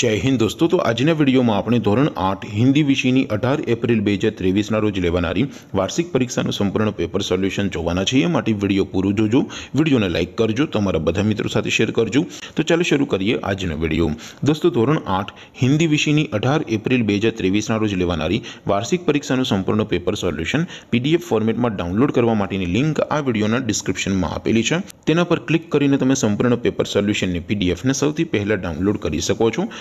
જય હિન્દ દોસ્તો તો આજના વિડીયોમાં આપણે ધોરણ આઠ હિન્દી વિષયની અઢાર એપ્રિલ બે હજાર ત્રેવીસના રોજ લેવાનારી વાર્ષિક પરીક્ષાનું સંપૂર્ણ પેપર સોલ્યુશન જોવાના છે એ માટે વિડીયો પૂરું જોજો વિડીયોને લાઇક કરજો તમારા બધા મિત્રો સાથે શેર કરજો તો ચાલો શરૂ કરીએ આજનો વિડીયો દોસ્તો ધોરણ આઠ હિન્દી વિષયની અઢાર એપ્રિલ બે હજાર ત્રેવીસના રોજ લેવાનારી વાર્ષિક પરીક્ષાનું સંપૂર્ણ પેપર સોલ્યુશન પીડીએફ ફોર્મેટમાં ડાઉનલોડ કરવા માટેની લિંક આ વિડીયોના ડિસ્ક્રિપ્શનમાં આપેલી છે તેના પર ક્લિક કરીને તમે સંપૂર્ણ પેપર સોલ્યુશનની પીડીએફને સૌથી પહેલાં ડાઉનલોડ કરી શકો છો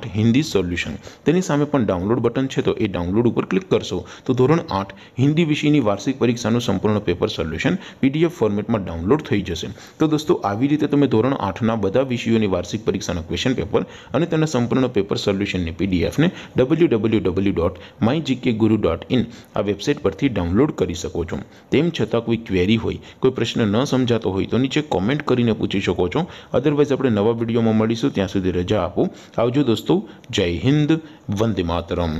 આઠ હિન્દી સોલ્યુશન તેની સામે પણ ડાઉનલોડ બટન છે તો એ ડાઉનલોડ ઉપર ક્લિક કરશો તો ધોરણ આઠ હિન્દી વિષયની વાર્ષિક પરીક્ષાનું સંપૂર્ણ પેપર સોલ્યુશન પીડીએફ ફોર્મેટમાં ડાઉનલોડ થઈ જશે તો દોસ્તો આવી રીતે તમે ધોરણ આઠના બધા વિષયોની વાર્ષિક પરીક્ષાના ક્વેશ્ચન પેપર અને તેના સંપૂર્ણ પેપર સોલ્યુશનની પીડીએફને W W W dot my GK guru dot in આ વેબસાઇટ પરથી ડાઉનલોડ કરી શકો છો તેમ છતાં કોઈ ક્વેરી હોય કોઈ પ્રશ્ન ન સમજાતો હોય તો નીચે કોમેન્ટ કરીને પૂછી શકો છો અધરવાઇઝ આપણે નવા વિડીયોમાં મળીશું ત્યાં સુધી રજા આપો આવજો દોસ્તો અસ્તુ જય હિન્દ વંદે માતરમ